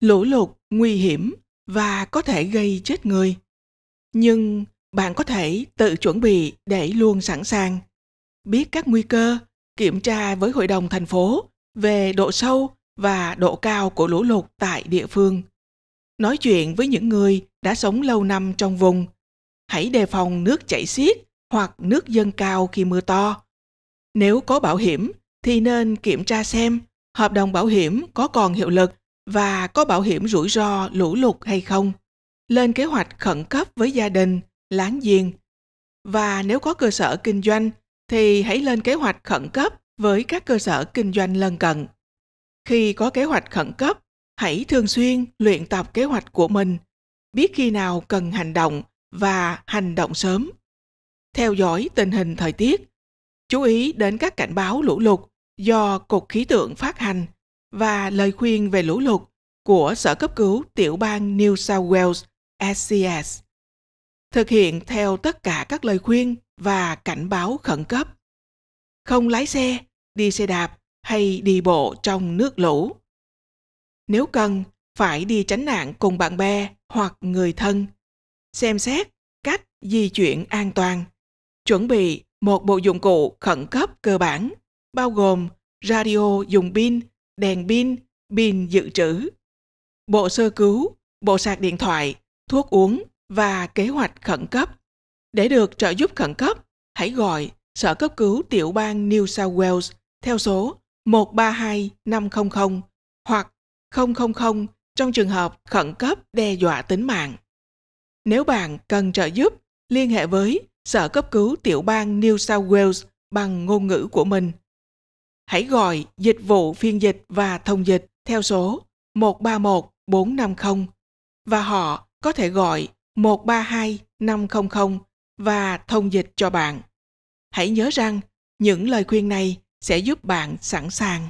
lũ lụt nguy hiểm và có thể gây chết người nhưng bạn có thể tự chuẩn bị để luôn sẵn sàng biết các nguy cơ kiểm tra với hội đồng thành phố về độ sâu và độ cao của lũ lụt tại địa phương nói chuyện với những người đã sống lâu năm trong vùng hãy đề phòng nước chảy xiết hoặc nước dâng cao khi mưa to nếu có bảo hiểm thì nên kiểm tra xem hợp đồng bảo hiểm có còn hiệu lực và có bảo hiểm rủi ro lũ lụt hay không lên kế hoạch khẩn cấp với gia đình láng giềng và nếu có cơ sở kinh doanh thì hãy lên kế hoạch khẩn cấp với các cơ sở kinh doanh lân cận khi có kế hoạch khẩn cấp hãy thường xuyên luyện tập kế hoạch của mình biết khi nào cần hành động và hành động sớm theo dõi tình hình thời tiết chú ý đến các cảnh báo lũ lụt do cục khí tượng phát hành và lời khuyên về lũ lụt của Sở cấp cứu tiểu bang New South Wales SCS. Thực hiện theo tất cả các lời khuyên và cảnh báo khẩn cấp. Không lái xe, đi xe đạp hay đi bộ trong nước lũ. Nếu cần, phải đi tránh nạn cùng bạn bè hoặc người thân. Xem xét cách di chuyển an toàn. Chuẩn bị một bộ dụng cụ khẩn cấp cơ bản, bao gồm radio dùng pin đèn pin, pin dự trữ, bộ sơ cứu, bộ sạc điện thoại, thuốc uống và kế hoạch khẩn cấp. Để được trợ giúp khẩn cấp, hãy gọi Sở Cấp cứu Tiểu bang New South Wales theo số 132500 hoặc 000 trong trường hợp khẩn cấp đe dọa tính mạng. Nếu bạn cần trợ giúp, liên hệ với Sở Cấp cứu Tiểu bang New South Wales bằng ngôn ngữ của mình – hãy gọi dịch vụ phiên dịch và thông dịch theo số 131450 và họ có thể gọi 132500 và thông dịch cho bạn. Hãy nhớ rằng những lời khuyên này sẽ giúp bạn sẵn sàng